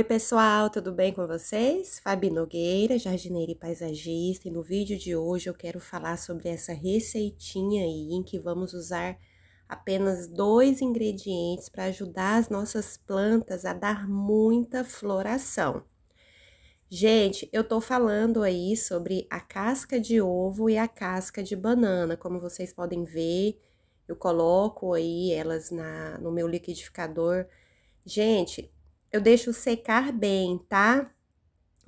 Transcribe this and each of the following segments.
Oi, pessoal, tudo bem com vocês? Fabi Nogueira, jardineira e paisagista, e no vídeo de hoje eu quero falar sobre essa receitinha aí em que vamos usar apenas dois ingredientes para ajudar as nossas plantas a dar muita floração. Gente, eu tô falando aí sobre a casca de ovo e a casca de banana, como vocês podem ver, eu coloco aí elas na, no meu liquidificador. Gente, eu deixo secar bem, tá?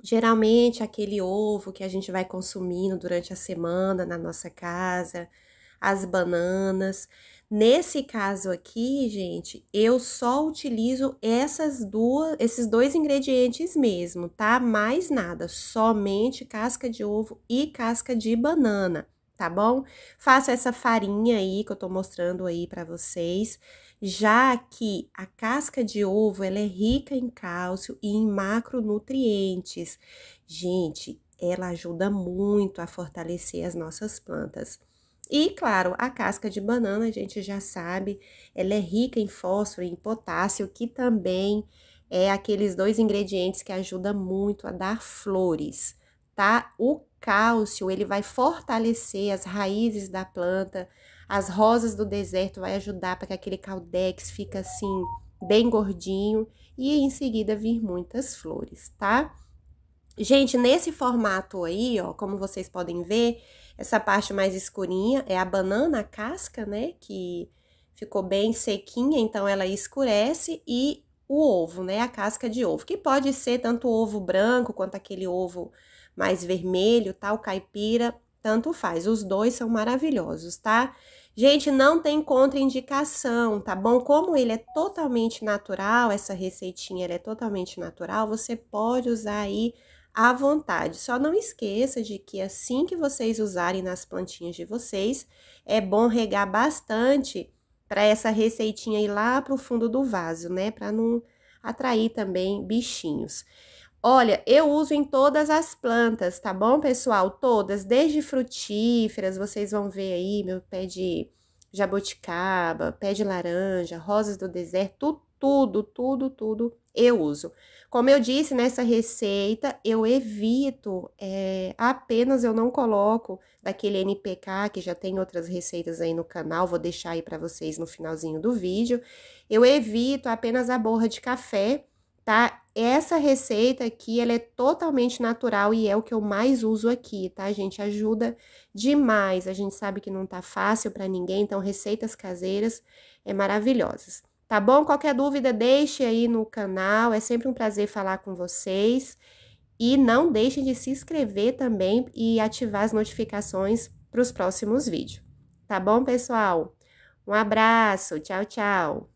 Geralmente aquele ovo que a gente vai consumindo durante a semana na nossa casa, as bananas. Nesse caso aqui, gente, eu só utilizo essas duas, esses dois ingredientes mesmo, tá? Mais nada, somente casca de ovo e casca de banana tá bom? Faço essa farinha aí que eu tô mostrando aí para vocês, já que a casca de ovo, ela é rica em cálcio e em macronutrientes. Gente, ela ajuda muito a fortalecer as nossas plantas. E, claro, a casca de banana, a gente já sabe, ela é rica em fósforo e em potássio, que também é aqueles dois ingredientes que ajudam muito a dar flores tá? O cálcio, ele vai fortalecer as raízes da planta, as rosas do deserto vai ajudar para que aquele caldex fique assim bem gordinho e em seguida vir muitas flores, tá? Gente, nesse formato aí, ó, como vocês podem ver, essa parte mais escurinha é a banana a casca, né, que ficou bem sequinha, então ela escurece e o ovo, né, a casca de ovo, que pode ser tanto o ovo branco quanto aquele ovo mais vermelho, tal, tá? caipira, tanto faz. Os dois são maravilhosos, tá? Gente, não tem contraindicação, tá bom? Como ele é totalmente natural, essa receitinha é totalmente natural, você pode usar aí à vontade. Só não esqueça de que assim que vocês usarem nas plantinhas de vocês, é bom regar bastante para essa receitinha ir lá para o fundo do vaso, né? Para não atrair também bichinhos. Olha, eu uso em todas as plantas, tá bom, pessoal? Todas, desde frutíferas, vocês vão ver aí meu pé de jabuticaba, pé de laranja, rosas do deserto, tudo, tudo, tudo, tudo eu uso. Como eu disse nessa receita, eu evito, é, apenas eu não coloco daquele NPK, que já tem outras receitas aí no canal, vou deixar aí para vocês no finalzinho do vídeo. Eu evito apenas a borra de café, tá? Essa receita aqui, ela é totalmente natural e é o que eu mais uso aqui, tá, gente? Ajuda demais. A gente sabe que não tá fácil para ninguém, então receitas caseiras é maravilhosas. Tá bom? Qualquer dúvida, deixe aí no canal. É sempre um prazer falar com vocês. E não deixem de se inscrever também e ativar as notificações para os próximos vídeos. Tá bom, pessoal? Um abraço, tchau, tchau!